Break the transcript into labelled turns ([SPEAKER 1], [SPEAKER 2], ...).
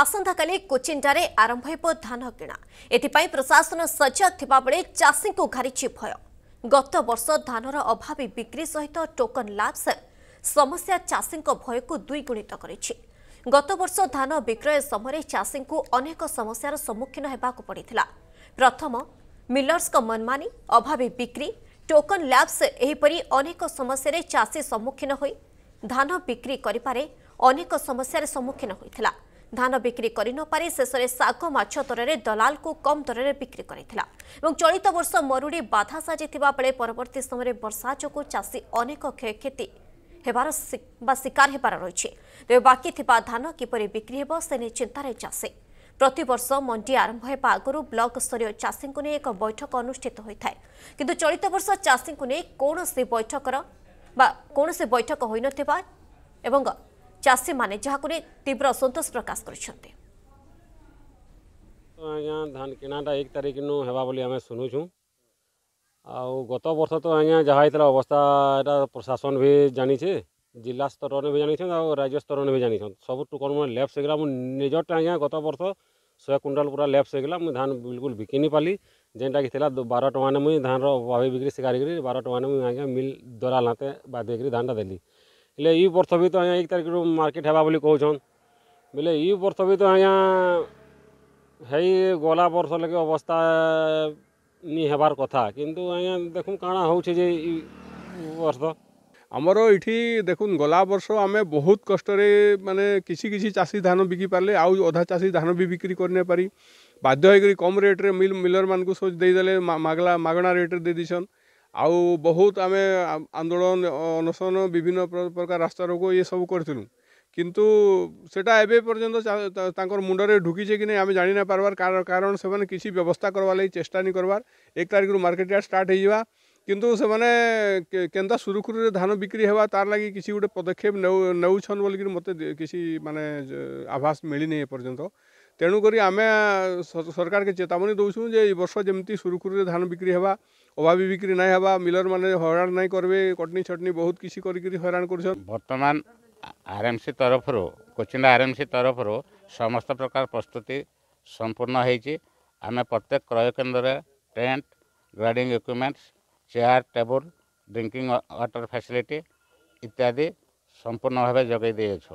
[SPEAKER 1] ଆସନ୍ତାକାଲି କୋଚିଣ୍ଡାରେ ଆରମ୍ଭ ହେବ ଧାନ କିଣା ଏଥିପାଇଁ ପ୍ରଶାସନ ସଜାଗ ଥିବାବେଳେ ଚାଷୀଙ୍କୁ ଘାରିଛି ଭୟ ଗତ ବର୍ଷ ଧାନର ଅଭାବୀ ବିକ୍ରି ସହିତ ଟୋକନ୍ ଲାପ୍ସ ସମସ୍ୟା ଚାଷୀଙ୍କ ଭୟକୁ ଦ୍ୱିଗୁଣିତ କରିଛି ଗତବର୍ଷ ଧାନ ବିକ୍ରୟ ସମୟରେ ଚାଷୀଙ୍କୁ ଅନେକ ସମସ୍ୟାର ସମ୍ମୁଖୀନ ହେବାକୁ ପଡ଼ିଥିଲା ପ୍ରଥମ ମିଲର୍ସଙ୍କ ମନମାନି ଅଭାବୀ ବିକ୍ରି ଟୋକନ୍ ଲ୍ୟାବ୍ସ ଏହିପରି ଅନେକ ସମସ୍ୟାରେ ଚାଷୀ ସମ୍ମୁଖୀନ ହୋଇ ଧାନ ବିକ୍ରି କରିବାରେ ଅନେକ ସମସ୍ୟାର ସମ୍ମୁଖୀନ ହୋଇଥିଲା ধান বিক্রি করে নপারি শেষে শাগ মাছ দরের দলালকু কম দরের বিক্রি করে এবং চলিত বর্ষ মরুড়ি বাধা সাজি বেড়ে পরবর্তী সময় বর্ষা যোগ চাষী অনেক ক্ষয়ক্ষতি ହେବାର ବା ଶିକାର ହେବାର ରହିଛି ତେବେ ବାକି ଥିବା ଧାନ କିପରି ବିକ୍ରି ହେବ ସେ ନେଇ ଚିନ୍ତାରେ ଚାଷୀ ପ୍ରତିବର୍ଷ ମଣ୍ଡି ଆରମ୍ଭ ହେବା ଆଗରୁ ବ୍ଲକସ୍ତରୀୟ ଚାଷୀଙ୍କୁ ନେଇ ଏକ ବୈଠକ ଅନୁଷ୍ଠିତ ହୋଇଥାଏ କିନ୍ତୁ ଚଳିତ ବର୍ଷ ଚାଷୀଙ୍କୁ ନେଇ କୌଣସି ବୈଠକର ବା କୌଣସି ବୈଠକ ହୋଇନଥିବା ଏବଂ ଚାଷୀ ମାନେ ଯାହାକୁ ନେଇ ତୀବ୍ର ଅସନ୍ତୋଷ ପ୍ରକାଶ କରିଛନ୍ତି
[SPEAKER 2] ଆଜ୍ଞା ଧାନ କିଣାଟା ଏକ ତାରିଖ ନୁ ହେବା ବୋଲି ଆମେ ଶୁଣୁଛୁ ଆଉ ଗତ ବର୍ଷ ତ ଆଜ୍ଞା ଯାହା ହେଇଥିଲା ଅବସ୍ଥା ଏଇଟା ପ୍ରଶାସନ ବି ଜାଣିଛେ ଜିଲ୍ଲା ସ୍ତରରେ ବି ଜାଣିଛନ୍ ଆଉ ରାଜ୍ୟ ସ୍ତରରେ ବି ଜାଣିଛନ୍ ସବୁ ଟୁକନ୍ ଲେପ୍ସ ହେଇଗଲା ମୁଁ ନିଜଟା ଆଜ୍ଞା ଗତ ବର୍ଷ ଶହେ କୁଇଣ୍ଟାଲ ପୁରା ଲେପ୍ସ ହେଇଗଲା ମୁଁ ଧାନ ବିଲକୁଲ ବିକି ନି ପାଲି ଯେନ୍ଟାକି ଥିଲା ବାର ଟଙ୍କାନେ ମୁଇଁ ଧାନର ଭାବି ବିକ୍ରି ଶିକାରିକିରି ବାର ଟଙ୍କାନେ ମୁଇଁ ଆଜ୍ଞା ମିଲ୍ ଦ୍ୱାରା ଲାତେ ବାଧ୍ୟ ହେଇକିରି ଧାନଟା ଦେଲି बोले ई बर्ष भी तो आज एक तारिख रू मार्केट हवा बोली कौन बोले ई बर्ष भी तो आज है गला बर्ष लगे अवस्था
[SPEAKER 3] नहीं हेबार कथा कि आज देख कौचे जे वर्ष आमर इटी देख गला बर्ष आम बहुत कष्ट मानने किसी किसी चाषी धान बिकि पारे आउ अधा चाषी धान भी बिक्री कर पारि बाध्य कम रेट्रे मिल मिलर मानक सब देदेले मगला मागणा रेट्रे ଆଉ ବହୁତ ଆମେ ଆନ୍ଦୋଳନ ଅନଶନ ବିଭିନ୍ନ ପ୍ରକାର ରାସ୍ତାରୋକ ଏସବୁ କରିଥିଲୁ କିନ୍ତୁ ସେଟା ଏବେ ପର୍ଯ୍ୟନ୍ତ ତାଙ୍କର ମୁଣ୍ଡରେ ଢୁକିଛେ କି ନାଇଁ ଆମେ ଜାଣି ନାଇଁ ପାର୍ବାର୍ କାରଣ ସେମାନେ କିଛି ବ୍ୟବସ୍ଥା କର୍ବାର୍ ଲାଗି ଚେଷ୍ଟା ନାଇଁ କର୍ବାର୍ ଏକ ତାରିଖରୁ ମାର୍କେଟ ଷ୍ଟାର୍ଟ ହେଇଯିବା কিন্তু ସେମାନେ କେନ୍ତା ସୁରୁଖୁରୁରେ ଧାନ ବିକ୍ରି ହେବା ତାର୍ ଲାଗି କିଛି ଗୋଟେ ପଦକ୍ଷେପ ନେଉ ନେଉଛନ୍ ବୋଲିକିରି ମୋତେ କିଛି ମାନେ ଆଭାସ ମିଳିନି ଏପର୍ଯ୍ୟନ୍ତ ତେଣୁକରି ଆମେ ସରକାରକେ ଚେତାବନୀ ଦେଉଛୁ ଯେ ଏ ବର୍ଷ ଯେମିତି ସୁରୁଖୁରୁରେ ଧାନ ବିକ୍ରି ହେବା ଅଭାବୀ ବିକ୍ରି ନାଇଁ ହେବା ମିଲର୍ମାନେ ହଇରାଣ ନାଇଁ କରିବେ କଟନି ଛଟନି ବହୁତ କିଛି କରିକିରି ହଇରାଣ କରୁଛନ୍ ବର୍ତ୍ତମାନ
[SPEAKER 4] ଆର୍ଏମ୍ସି ତରଫରୁ କୋଚିଣ୍ଡା ଆର୍ଏମ୍ସି ତରଫରୁ ସମସ୍ତ ପ୍ରକାର ପ୍ରସ୍ତୁତି ସମ୍ପୂର୍ଣ୍ଣ ହେଇଛି ଆମେ ପ୍ରତ୍ୟେକ କ୍ରୟ କେନ୍ଦ୍ରରେ ଟେଣ୍ଟ ଗ୍ରାଇଡ଼ିଂ equipments chair table drinking water facility ইত্যাদি সম্পূর্ণভাবে যোগাই দিয়েছ